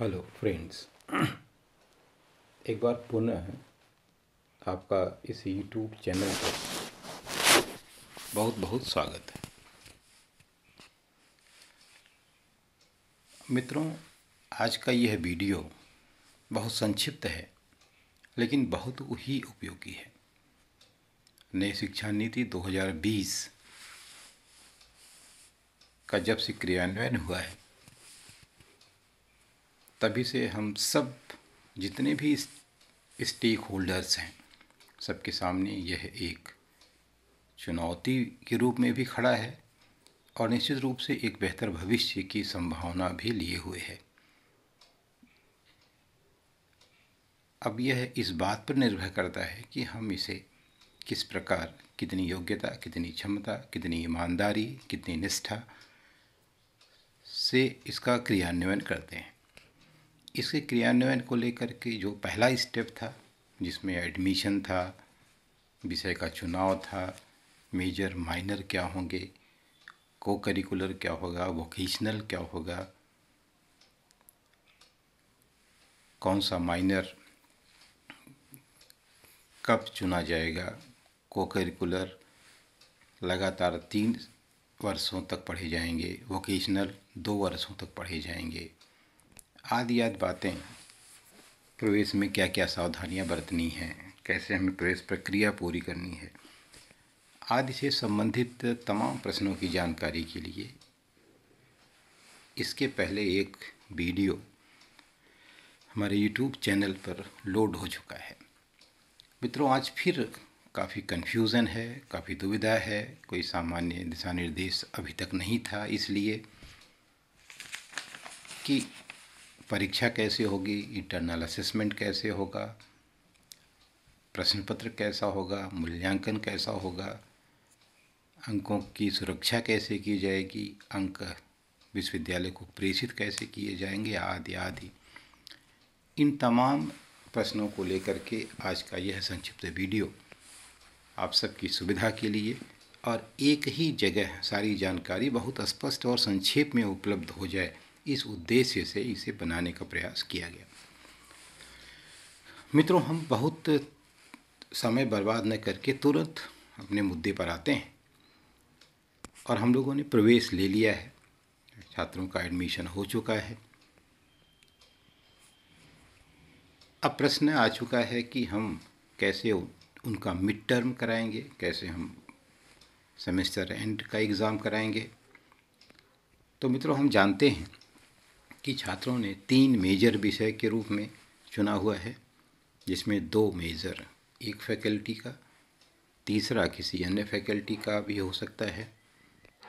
hello friends एक बार पुनः आपका इस यूट्यूब चैनल पर बहुत बहुत स्वागत है मित्रों आज का यह वीडियो बहुत संक्षिप्त है लेकिन बहुत ही उपयोगी है नई शिक्षा नीति 2020 का जब से क्रियान्वयन हुआ है तभी से हम सब जितने भी स्टेक होल्डर्स हैं सबके सामने यह एक चुनौती के रूप में भी खड़ा है और निश्चित रूप से एक बेहतर भविष्य की संभावना भी लिए हुए है अब यह इस बात पर निर्भर करता है कि हम इसे किस प्रकार कितनी योग्यता कितनी क्षमता कितनी ईमानदारी कितनी निष्ठा से इसका क्रियान्वयन करते हैं इसके क्रियान्वयन को लेकर के जो पहला स्टेप था जिसमें एडमिशन था विषय का चुनाव था मेजर माइनर क्या होंगे को करिकुलर क्या होगा वोकेशनल क्या होगा कौन सा माइनर कब चुना जाएगा को करिकुलर लगातार तीन वर्षों तक पढ़े जाएंगे वोकेशनल दो वर्षों तक पढ़े जाएंगे आदि आदि बातें प्रवेश में क्या क्या सावधानियां बरतनी हैं कैसे हमें प्रवेश प्रक्रिया पूरी करनी है आदि से संबंधित तमाम प्रश्नों की जानकारी के लिए इसके पहले एक वीडियो हमारे यूट्यूब चैनल पर लोड हो चुका है मित्रों आज फिर काफ़ी कन्फ्यूज़न है काफ़ी दुविधा है कोई सामान्य दिशा निर्देश अभी तक नहीं था इसलिए कि परीक्षा कैसे होगी इंटरनल असेसमेंट कैसे होगा प्रश्न पत्र कैसा होगा मूल्यांकन कैसा होगा अंकों की सुरक्षा कैसे की जाएगी अंक विश्वविद्यालय को प्रेषित कैसे किए जाएंगे आदि आदि इन तमाम प्रश्नों को लेकर के आज का यह संक्षिप्त वीडियो आप सबकी सुविधा के लिए और एक ही जगह सारी जानकारी बहुत स्पष्ट और संक्षेप में उपलब्ध हो जाए इस उद्देश्य से इसे बनाने का प्रयास किया गया मित्रों हम बहुत समय बर्बाद न करके तुरंत अपने मुद्दे पर आते हैं और हम लोगों ने प्रवेश ले लिया है छात्रों का एडमिशन हो चुका है अब प्रश्न आ चुका है कि हम कैसे उनका मिड टर्म कराएंगे कैसे हम सेमेस्टर एंड का एग्ज़ाम कराएंगे तो मित्रों हम जानते हैं कि छात्रों ने तीन मेजर विषय के रूप में चुना हुआ है जिसमें दो मेजर एक फैकल्टी का तीसरा किसी अन्य फैकल्टी का भी हो सकता है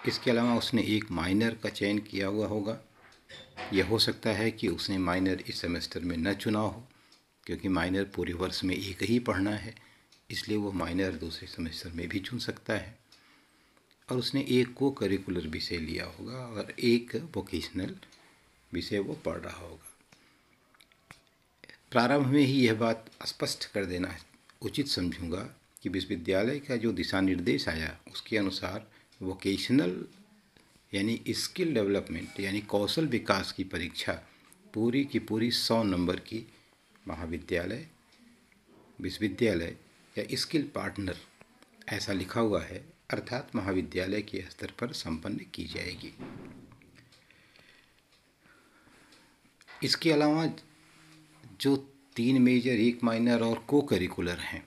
इसके अलावा उसने एक माइनर का चयन किया हुआ होगा यह हो सकता है कि उसने माइनर इस सेमेस्टर में न चुना हो क्योंकि माइनर पूरे वर्ष में एक ही पढ़ना है इसलिए वो माइनर दूसरे सेमेस्टर में भी चुन सकता है और उसने एक को करिकुलर विषय लिया होगा और एक वोकेशनल विषय वो पढ़ रहा होगा प्रारंभ में ही यह बात स्पष्ट कर देना उचित समझूंगा कि विश्वविद्यालय का जो दिशा निर्देश आया उसके अनुसार वोकेशनल यानी स्किल डेवलपमेंट यानी कौशल विकास की परीक्षा पूरी की पूरी सौ नंबर की महाविद्यालय विश्वविद्यालय या स्किल पार्टनर ऐसा लिखा हुआ है अर्थात महाविद्यालय के स्तर पर संपन्न की जाएगी इसके अलावा जो तीन मेजर एक माइनर और को करिकुलर हैं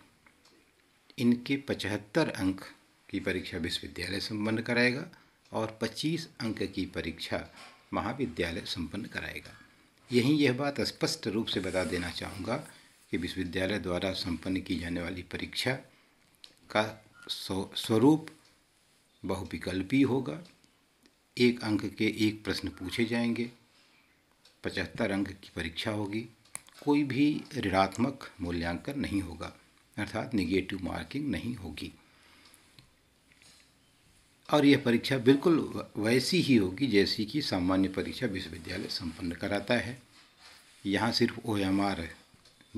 इनके पचहत्तर अंक की परीक्षा विश्वविद्यालय संपन्न कराएगा और 25 अंक की परीक्षा महाविद्यालय संपन्न कराएगा यहीं यह बात स्पष्ट रूप से बता देना चाहूँगा कि विश्वविद्यालय द्वारा संपन्न की जाने वाली परीक्षा का स्वरूप बहुविकल्पी होगा एक अंक के एक प्रश्न पूछे जाएंगे पचहत्तर अंक की परीक्षा होगी कोई भी ऋणात्मक मूल्यांकन नहीं होगा अर्थात निगेटिव मार्किंग नहीं होगी और यह परीक्षा बिल्कुल वैसी ही होगी जैसी कि सामान्य परीक्षा विश्वविद्यालय संपन्न कराता है यहाँ सिर्फ ओ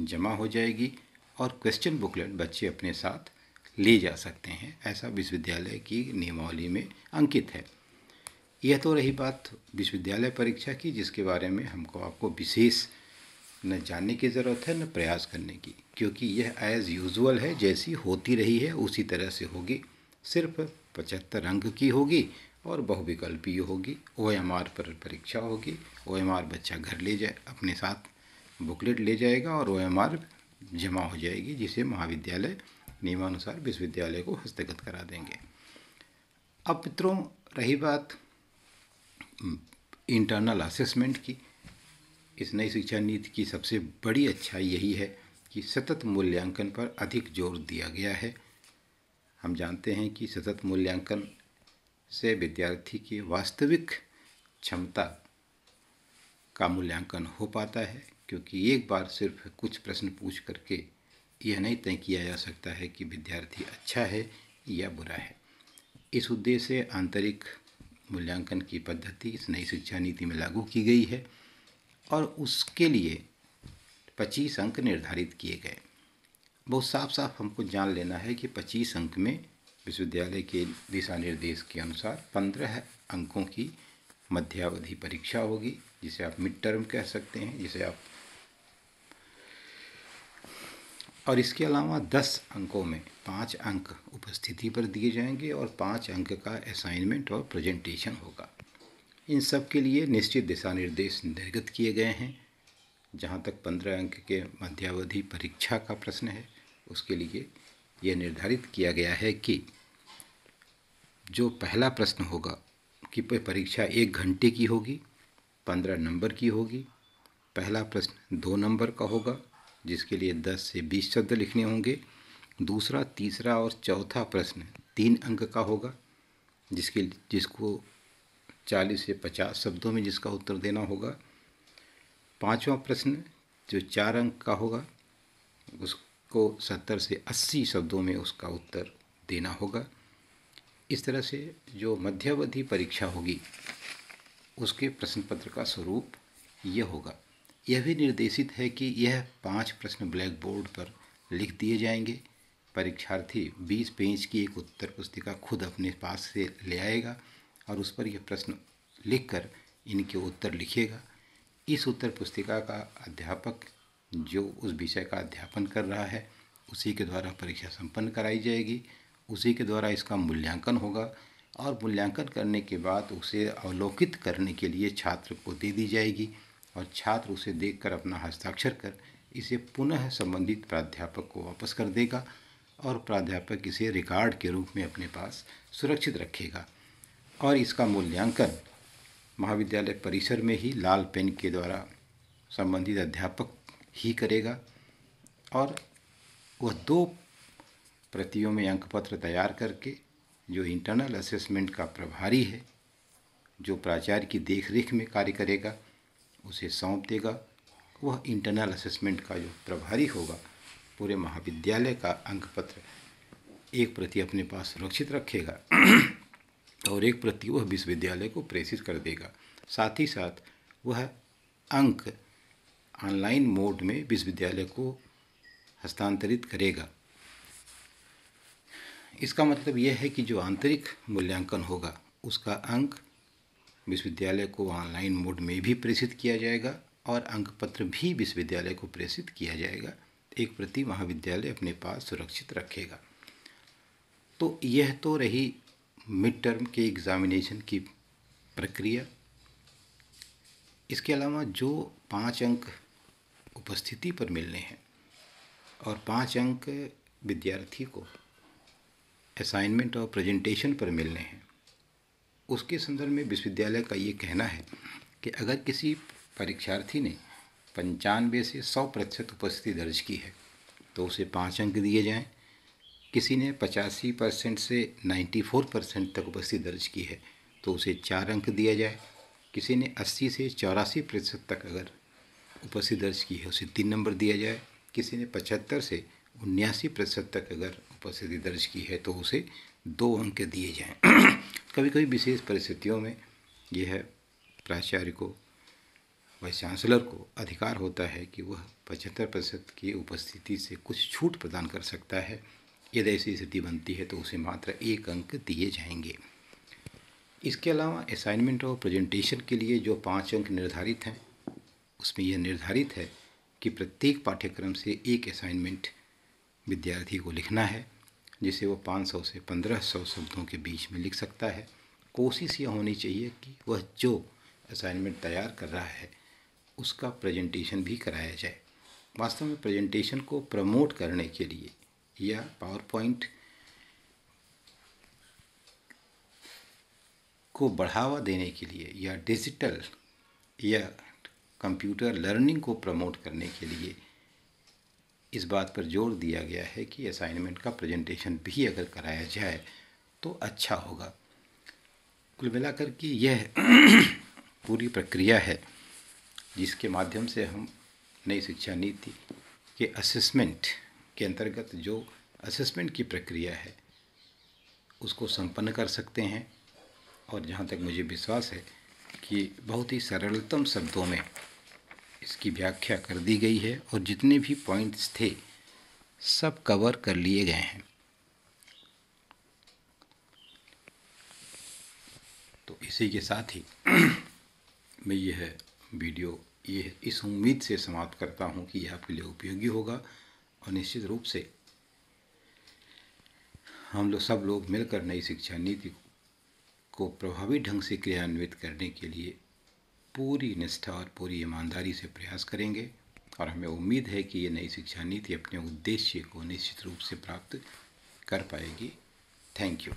जमा हो जाएगी और क्वेश्चन बुकलेट बच्चे अपने साथ ले जा सकते हैं ऐसा विश्वविद्यालय की नियमावली में अंकित है यह तो रही बात विश्वविद्यालय परीक्षा की जिसके बारे में हमको आपको विशेष न जानने की ज़रूरत है न प्रयास करने की क्योंकि यह एज़ यूज़ुअल है जैसी होती रही है उसी तरह से होगी सिर्फ पचहत्तर अंक की होगी और बहुविकल्पीय होगी ओ एम आर पर परीक्षा होगी ओ एम आर बच्चा घर ले जाए अपने साथ बुकलेट ले जाएगा और ओ एम आर जमा हो जाएगी जिसे महाविद्यालय नियमानुसार विश्वविद्यालय को हस्तगत करा देंगे अब मित्रों रही बात इंटरनल असेसमेंट की इस नई शिक्षा नीति की सबसे बड़ी अच्छाई यही है कि सतत मूल्यांकन पर अधिक जोर दिया गया है हम जानते हैं कि सतत मूल्यांकन से विद्यार्थी की वास्तविक क्षमता का मूल्यांकन हो पाता है क्योंकि एक बार सिर्फ कुछ प्रश्न पूछ करके यह नहीं तय किया जा सकता है कि विद्यार्थी अच्छा है या बुरा है इस उद्देश्य से आंतरिक मूल्यांकन की पद्धति इस नई शिक्षा नीति में लागू की गई है और उसके लिए पच्चीस अंक निर्धारित किए गए बहुत साफ साफ हमको जान लेना है कि पच्चीस अंक में विश्वविद्यालय के दिशा निर्देश के अनुसार पंद्रह अंकों की मध्यावधि परीक्षा होगी जिसे आप मिड टर्म कह सकते हैं जिसे आप और इसके अलावा दस अंकों में पाँच अंक उपस्थिति पर दिए जाएंगे और पाँच अंक का असाइनमेंट और प्रेजेंटेशन होगा इन सब के लिए निश्चित दिशा निर्देश निर्गत किए गए हैं जहाँ तक पंद्रह अंक के मध्यावधि परीक्षा का प्रश्न है उसके लिए यह निर्धारित किया गया है कि जो पहला प्रश्न होगा कि परीक्षा एक घंटे की होगी पंद्रह नंबर की होगी पहला प्रश्न दो नंबर का होगा जिसके लिए 10 से 20 शब्द लिखने होंगे दूसरा तीसरा और चौथा प्रश्न तीन अंक का होगा जिसके जिसको 40 से 50 शब्दों में जिसका उत्तर देना होगा पांचवा प्रश्न जो चार अंक का होगा उसको 70 से 80 शब्दों में उसका उत्तर देना होगा इस तरह से जो मध्यावधि परीक्षा होगी उसके प्रश्न पत्र का स्वरूप यह होगा यह भी निर्देशित है कि यह पांच प्रश्न ब्लैक बोर्ड पर लिख दिए जाएंगे परीक्षार्थी 20 पेज की एक उत्तर पुस्तिका खुद अपने पास से ले आएगा और उस पर यह प्रश्न लिखकर इनके उत्तर लिखेगा इस उत्तर पुस्तिका का अध्यापक जो उस विषय का अध्यापन कर रहा है उसी के द्वारा परीक्षा संपन्न कराई जाएगी उसी के द्वारा इसका मूल्यांकन होगा और मूल्यांकन करने के बाद उसे अवलोकित करने के लिए छात्र को दे दी जाएगी और छात्र उसे देखकर अपना हस्ताक्षर कर इसे पुनः संबंधित प्राध्यापक को वापस कर देगा और प्राध्यापक इसे रिकॉर्ड के रूप में अपने पास सुरक्षित रखेगा और इसका मूल्यांकन महाविद्यालय परिसर में ही लाल पेन के द्वारा संबंधित अध्यापक ही करेगा और वह दो प्रतियों में अंक पत्र तैयार करके जो इंटरनल असेसमेंट का प्रभारी है जो प्राचार्य की देखरेख में कार्य करेगा उसे सौंप देगा वह इंटरनल असेसमेंट का जो प्रभारी होगा पूरे महाविद्यालय का अंक पत्र एक प्रति अपने पास सुरक्षित रखेगा और एक प्रति वह विश्वविद्यालय को प्रेषित कर देगा साथ ही साथ वह अंक ऑनलाइन मोड में विश्वविद्यालय को हस्तांतरित करेगा इसका मतलब यह है कि जो आंतरिक मूल्यांकन होगा उसका अंक विश्वविद्यालय को ऑनलाइन मोड में भी प्रेषित किया जाएगा और अंक पत्र भी विश्वविद्यालय को प्रेषित किया जाएगा एक प्रति महाविद्यालय अपने पास सुरक्षित रखेगा तो यह तो रही मिड टर्म के एग्ज़ामिनेशन की प्रक्रिया इसके अलावा जो पाँच अंक उपस्थिति पर मिलने हैं और पाँच अंक विद्यार्थी को असाइनमेंट और प्रेजेंटेशन पर मिलने हैं उसके संदर्भ में विश्वविद्यालय का ये कहना है कि अगर किसी परीक्षार्थी ने पंचानवे से सौ प्रतिशत उपस्थिति दर्ज की है तो उसे पाँच अंक दिए जाएं किसी ने पचासी परसेंट से नाइन्टी फोर परसेंट तक उपस्थिति दर्ज की है तो उसे चार अंक दिया जाए किसी ने अस्सी से चौरासी प्रतिशत तक अगर उपस्थिति दर्ज की है उसे तीन नंबर दिया जाए किसी ने पचहत्तर से उन्यासी प्रतिशत तक अगर उपस्थिति दर्ज की है तो उसे दो अंक दिए जाएं कभी कभी विशेष परिस्थितियों में यह प्राचार्य को वाइस चांसलर को अधिकार होता है कि वह पचहत्तर प्रतिशत की उपस्थिति से कुछ छूट प्रदान कर सकता है यदि ऐसी स्थिति बनती है तो उसे मात्र एक अंक दिए जाएंगे इसके अलावा असाइनमेंट और प्रेजेंटेशन के लिए जो पाँच अंक निर्धारित हैं उसमें यह निर्धारित है कि प्रत्येक पाठ्यक्रम से एक असाइनमेंट विद्यार्थी को लिखना है जिसे वो 500 से 1500 शब्दों के बीच में लिख सकता है कोशिश यह होनी चाहिए कि वह जो असाइनमेंट तैयार कर रहा है उसका प्रेजेंटेशन भी कराया जाए वास्तव में प्रेजेंटेशन को प्रमोट करने के लिए या पावर पॉइंट को बढ़ावा देने के लिए या डिजिटल या कंप्यूटर लर्निंग को प्रमोट करने के लिए इस बात पर जोर दिया गया है कि असाइनमेंट का प्रेजेंटेशन भी अगर कराया जाए तो अच्छा होगा कुल मिलाकर कि यह पूरी प्रक्रिया है जिसके माध्यम से हम नई शिक्षा नीति के असेसमेंट के अंतर्गत जो असेसमेंट की प्रक्रिया है उसको संपन्न कर सकते हैं और जहाँ तक मुझे विश्वास है कि बहुत ही सरलतम शब्दों में की व्याख्या कर दी गई है और जितने भी पॉइंट्स थे सब कवर कर लिए गए हैं तो इसी के साथ ही मैं यह वीडियो ये इस उम्मीद से समाप्त करता हूँ कि यह आपके लिए उपयोगी होगा और निश्चित रूप से हम लोग सब लोग मिलकर नई शिक्षा नीति को प्रभावी ढंग से क्रियान्वित करने के लिए पूरी निष्ठा और पूरी ईमानदारी से प्रयास करेंगे और हमें उम्मीद है कि ये नई शिक्षा नीति अपने उद्देश्य को निश्चित रूप से प्राप्त कर पाएगी थैंक यू